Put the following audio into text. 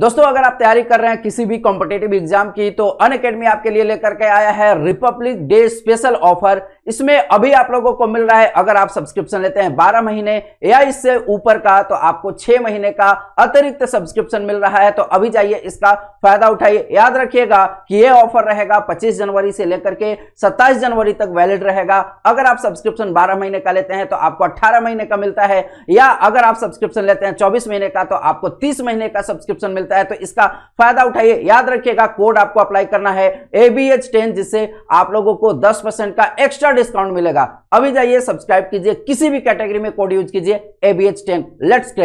दोस्तों अगर आप तैयारी कर रहे हैं किसी भी कॉम्पिटेटिव एग्जाम की तो अन आपके लिए लेकर के आया है रिपब्लिक डे स्पेशल ऑफर इसमें अभी आप लोगों को मिल रहा है अगर आप सब्सक्रिप्शन लेते हैं बारह महीने या इससे ऊपर का तो आपको छह महीने का अतिरिक्त सब्सक्रिप्शन मिल रहा है तो अभी जाइए इसका फायदा उठाइए याद रखिएगा कि यह ऑफर रहेगा 25 जनवरी से लेकर के 27 जनवरी तक वैलिड रहेगा अगर आप सब्सक्रिप्शन 12 महीने का लेते हैं तो आपको 18 महीने का मिलता है या अगर आप सब्सक्रिप्शन लेते हैं 24 महीने का तो आपको 30 महीने का सब्सक्रिप्शन मिलता है तो इसका फायदा उठाइए याद रखिएगा कोड आपको अप्लाई करना है एबीएच टेन जिससे आप लोगों को दस का एक्स्ट्रा डिस्काउंट मिलेगा अभी जाइए सब्सक्राइब कीजिए किसी भी कैटेगरी में कोड यूज कीजिए एबीएच टेन लेट्स